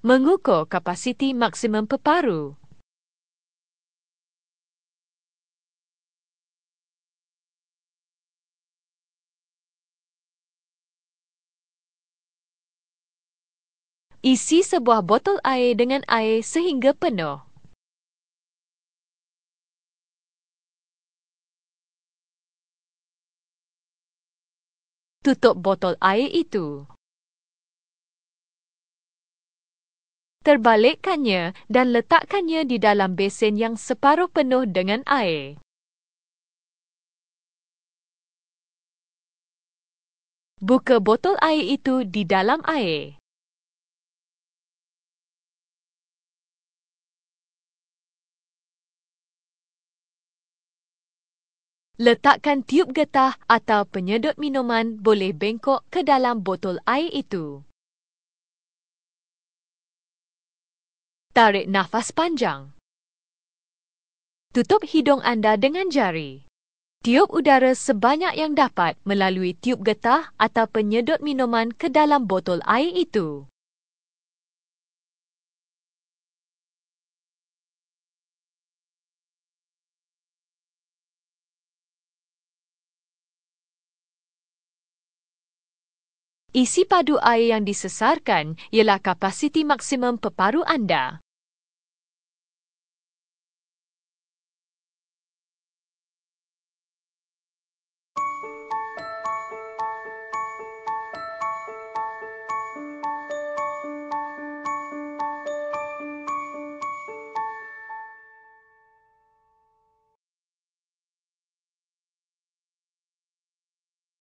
mengukur kapasiti maksimum peparu. Isi sebuah botol air dengan air sehingga penuh. Tutup botol air itu. Terbalikkannya dan letakkannya di dalam besen yang separuh penuh dengan air. Buka botol air itu di dalam air. Letakkan tiub getah atau penyedot minuman boleh bengkok ke dalam botol air itu. Tarik nafas panjang. Tutup hidung anda dengan jari. Tiup udara sebanyak yang dapat melalui tiup getah atau penyedot minuman ke dalam botol air itu. Isi padu air yang disesarkan ialah kapasiti maksimum peparu anda.